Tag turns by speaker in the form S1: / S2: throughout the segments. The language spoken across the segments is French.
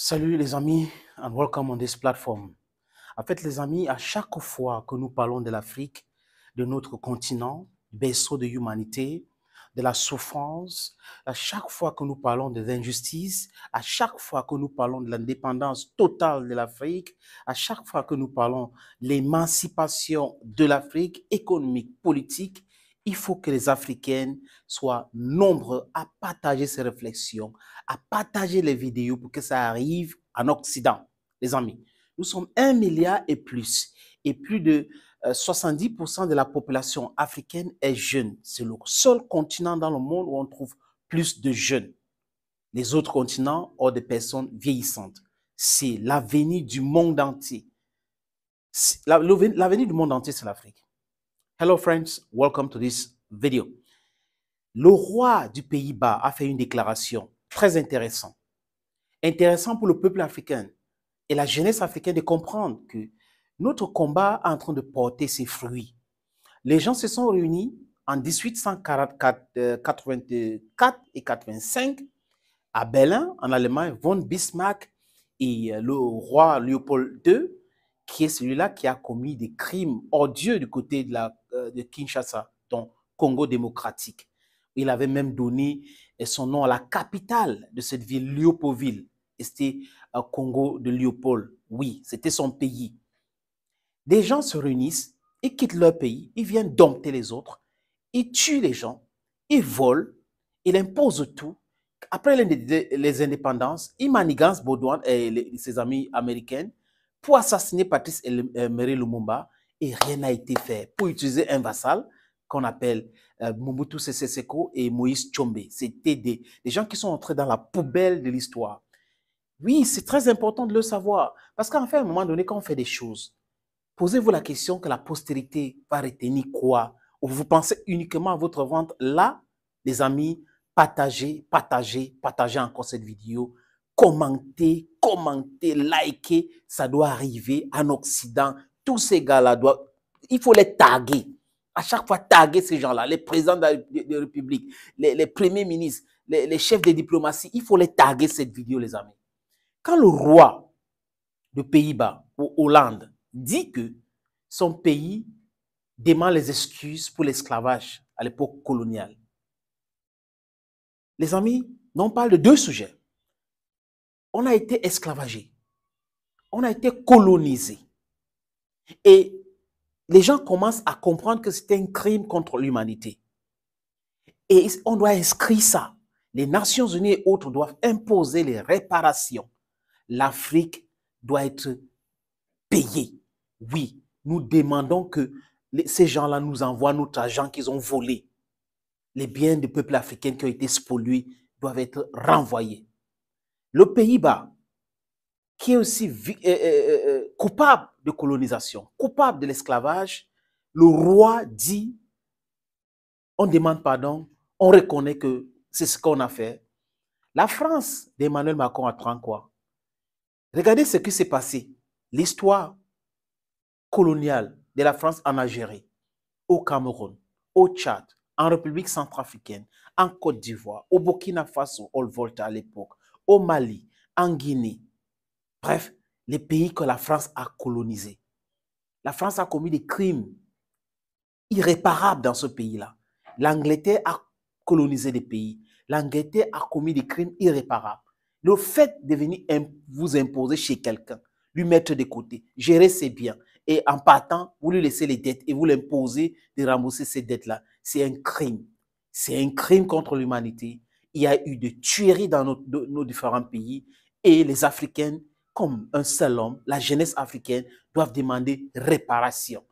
S1: Salut les amis and welcome on this platform. En fait les amis, à chaque fois que nous parlons de l'Afrique, de notre continent, berceau de l'humanité, de la souffrance, à chaque fois que nous parlons des injustices, à chaque fois que nous parlons de l'indépendance totale de l'Afrique, à chaque fois que nous parlons de l'émancipation de l'Afrique économique, politique, il faut que les Africains soient nombreux à partager ces réflexions, à partager les vidéos pour que ça arrive en Occident, les amis. Nous sommes un milliard et plus, et plus de 70% euh, de la population africaine est jeune. C'est le seul continent dans le monde où on trouve plus de jeunes. Les autres continents ont des personnes vieillissantes. C'est l'avenir du monde entier. L'avenir du monde entier, c'est l'Afrique. Hello friends, welcome to this video. Le roi du Pays-Bas a fait une déclaration très intéressante. Intéressant pour le peuple africain et la jeunesse africaine de comprendre que notre combat est en train de porter ses fruits. Les gens se sont réunis en 1884 euh, et 85 à Berlin, en Allemagne, von Bismarck et euh, le roi Léopold II qui est celui-là qui a commis des crimes odieux du côté de, la, euh, de Kinshasa, donc Congo démocratique. Il avait même donné euh, son nom à la capitale de cette ville, Léopoldville. C'était c'était euh, Congo de Léopold. Oui, c'était son pays. Des gens se réunissent, ils quittent leur pays, ils viennent dompter les autres, ils tuent les gens, ils volent, ils imposent tout. Après les indépendances, ils manigancent Baudouin et ses amis américains pour assassiner Patrice et euh, Mary Lumumba et rien n'a été fait pour utiliser un vassal qu'on appelle euh, Mobutu Sese Seko et Moïse Tchombe. C'était des, des gens qui sont entrés dans la poubelle de l'histoire. Oui, c'est très important de le savoir. Parce qu'en fait, à un moment donné, quand on fait des choses, posez-vous la question que la postérité va retenir quoi Ou vous pensez uniquement à votre vente Là, les amis, partagez, partagez, partagez encore cette vidéo. Commentez, commenter, liker, ça doit arriver en Occident. Tous ces gars-là doivent, il faut les taguer. À chaque fois, taguer ces gens-là, les présidents de la, République, les, premiers ministres, les, chefs de diplomatie, il faut les taguer cette vidéo, les amis. Quand le roi de Pays-Bas ou Hollande dit que son pays demande les excuses pour l'esclavage à l'époque coloniale. Les amis, on parle de deux sujets on a été esclavagé, on a été colonisé. Et les gens commencent à comprendre que c'est un crime contre l'humanité. Et on doit inscrire ça. Les Nations Unies et autres doivent imposer les réparations. L'Afrique doit être payée. Oui, nous demandons que ces gens-là nous envoient notre argent qu'ils ont volé. Les biens du peuple africain qui ont été spoliés doivent être renvoyés. Le Pays-Bas, qui est aussi euh, euh, euh, coupable de colonisation, coupable de l'esclavage, le roi dit, on demande pardon, on reconnaît que c'est ce qu'on a fait. La France d'Emmanuel Macron apprend quoi Regardez ce qui s'est passé, l'histoire coloniale de la France en Algérie, au Cameroun, au Tchad, en République centrafricaine, en Côte d'Ivoire, au Burkina Faso, au Volta à l'époque, au Mali, en Guinée. Bref, les pays que la France a colonisés. La France a commis des crimes irréparables dans ce pays-là. L'Angleterre a colonisé des pays. L'Angleterre a commis des crimes irréparables. Le fait de venir vous imposer chez quelqu'un, lui mettre de côté, gérer ses biens, et en partant, vous lui laissez les dettes et vous l'imposez de rembourser ces dettes-là, c'est un crime. C'est un crime contre l'humanité il y a eu des tueries dans nos, différents pays et les Africains, comme un seul homme, la jeunesse africaine, doivent demander réparation.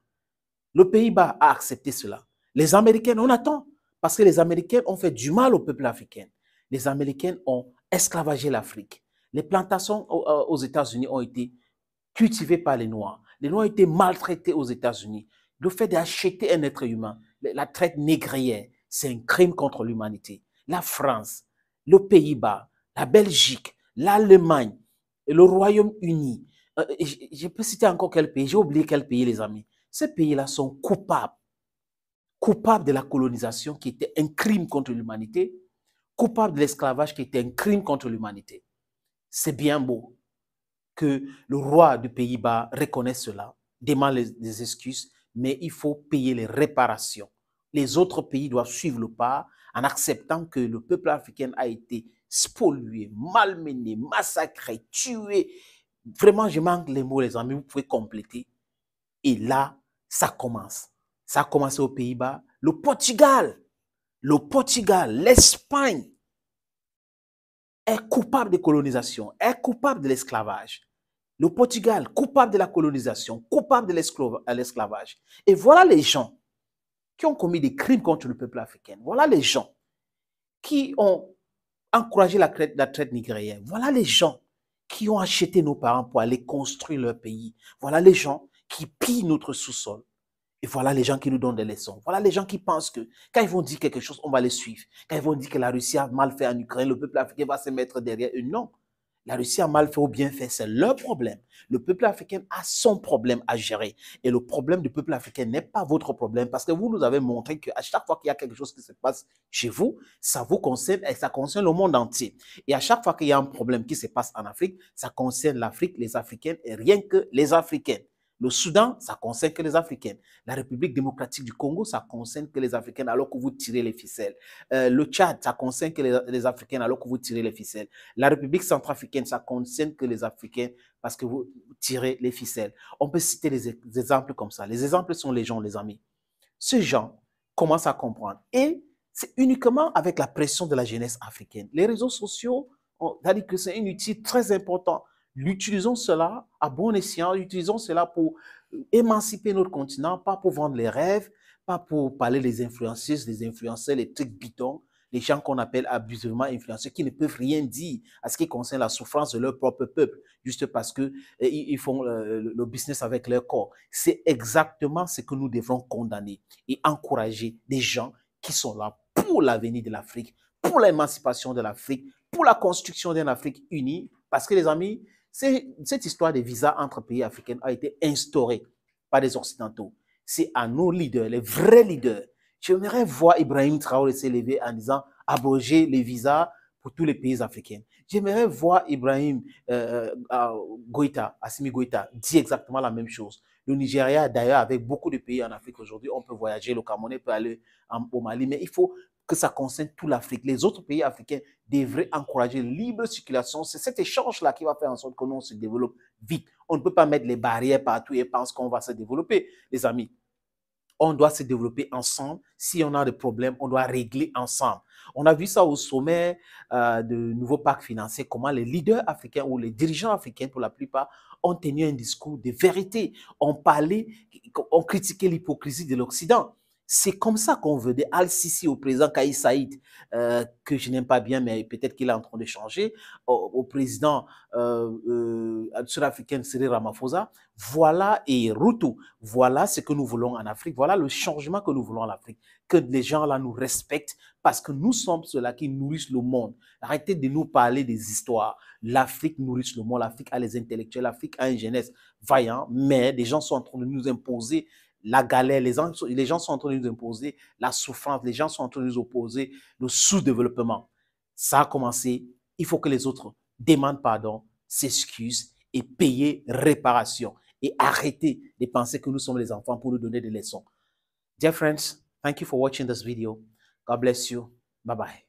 S1: Le Pays-Bas a accepté cela. Les Américains, on attend, parce que les Américains ont fait du mal au peuple africain. Les Américains ont esclavagé l'Afrique. Les plantations euh, aux États-Unis ont été cultivées par les Noirs. Les Noirs ont été maltraités aux États-Unis. Le fait d'acheter un être humain, la traite négrière, c'est un crime contre l'humanité la France, le Pays-Bas, la Belgique, l'Allemagne, le Royaume-Uni. Euh, je, peux citer encore quel pays, j'ai oublié quel pays, les amis. Ces pays-là sont coupables. Coupables de la colonisation qui était un crime contre l'humanité. Coupables de l'esclavage qui était un crime contre l'humanité. C'est bien beau que le roi du Pays-Bas reconnaisse cela, demande des excuses, mais il faut payer les réparations. Les autres pays doivent suivre le pas en acceptant que le peuple africain a été spolué, malmené, massacré, tué. Vraiment, je manque les mots, les amis, vous pouvez compléter. Et là, ça commence. Ça a commencé aux Pays-Bas, le Portugal, le Portugal, l'Espagne est coupable de colonisation, est coupable de l'esclavage. Le Portugal, coupable de la colonisation, coupable de l'esclavage. Et voilà les gens qui ont commis des crimes contre le peuple africain. Voilà les gens qui ont encouragé la traite, nigréenne. nigérienne. Voilà les gens qui ont acheté nos parents pour aller construire leur pays. Voilà les gens qui pillent notre sous-sol. Et voilà les gens qui nous donnent des leçons. Voilà les gens qui pensent que quand ils vont dire quelque chose, on va les suivre. Quand ils vont dire que la Russie a mal fait en Ukraine, le peuple africain va se mettre derrière eux. Non. La Russie a mal fait ou bien fait, c'est leur problème. Le peuple africain a son problème à gérer. Et le problème du peuple africain n'est pas votre problème parce que vous nous avez montré qu'à chaque fois qu'il y a quelque chose qui se passe chez vous, ça vous concerne et ça concerne le monde entier. Et à chaque fois qu'il y a un problème qui se passe en Afrique, ça concerne l'Afrique, les Africaines et rien que les Africaines. Le Soudan, ça concerne que les Africaines. La République démocratique du Congo, ça concerne que les Africaines alors que vous tirez les ficelles. Euh, le Tchad, ça concerne que les, Africains Africaines alors que vous tirez les ficelles. La République centrafricaine, ça concerne que les Africaines parce que vous tirez les ficelles. On peut citer des, exemples comme ça. Les exemples sont les gens, les amis. Ces gens commencent à comprendre. Et c'est uniquement avec la pression de la jeunesse africaine. Les réseaux sociaux, ont dit que c'est un outil très important utilisons cela à bon escient, utilisons cela pour émanciper notre continent, pas pour vendre les rêves, pas pour parler des influenceuses, des influenceurs, les trucs bitons, les gens qu'on appelle abusivement influenceurs, qui ne peuvent rien dire à ce qui concerne la souffrance de leur propre peuple, juste parce que eh, ils font euh, le business avec leur corps. C'est exactement ce que nous devons condamner et encourager des gens qui sont là pour l'avenir de l'Afrique, pour l'émancipation de l'Afrique, pour la construction d'une Afrique unie. Parce que les amis, cette histoire des visas entre pays africains a été instaurée par les Occidentaux. C'est à nos leaders, les vrais leaders. J'aimerais voir Ibrahim Traoré s'élever en disant abroger les visas pour tous les pays africains. J'aimerais voir Ibrahim euh, euh, Goïta, Assimi Goïta, dire exactement la même chose. Le Nigeria, d'ailleurs, avec beaucoup de pays en Afrique aujourd'hui, on peut voyager, le Cameroun peut aller au Mali, mais il faut que ça concerne tout l'Afrique. Les autres pays africains devraient encourager libre circulation. C'est cet échange-là qui va faire en sorte que nous, on se développe vite. On ne peut pas mettre les barrières partout et penser qu'on va se développer, les amis. On doit se développer ensemble. Si on a des problèmes, on doit régler ensemble. On a vu ça au sommet euh, du nouveau pacte financier, comment les leaders africains ou les dirigeants africains, pour la plupart, ont tenu un discours de vérité, On parlait, ont critiqué l'hypocrisie de l'Occident. C'est comme ça qu'on veut. Des Al-Sisi au président Kaï Saïd, euh, que je n'aime pas bien, mais peut-être qu'il est en train de changer, au, président euh, euh, sud-africain Cyril Ramaphosa. Voilà, et Ruto, voilà ce que nous voulons en Afrique. Voilà le changement que nous voulons en Afrique. Que les gens là nous respectent parce que nous sommes ceux-là qui nourrissent le monde. Arrêtez de nous parler des histoires. L'Afrique nourrit le monde. L'Afrique a les intellectuels. L'Afrique a une jeunesse vaillante, mais des gens sont en train de nous imposer la galère, les gens, les gens sont en train de nous imposer la souffrance, les gens sont en train de nous opposer le sous-développement. Ça a commencé, il faut que les autres demandent pardon, s'excusent et payent réparation et arrêter de penser que nous sommes les enfants pour nous donner des leçons. Dear friends, thank you for watching this video. God bless you. Bye bye.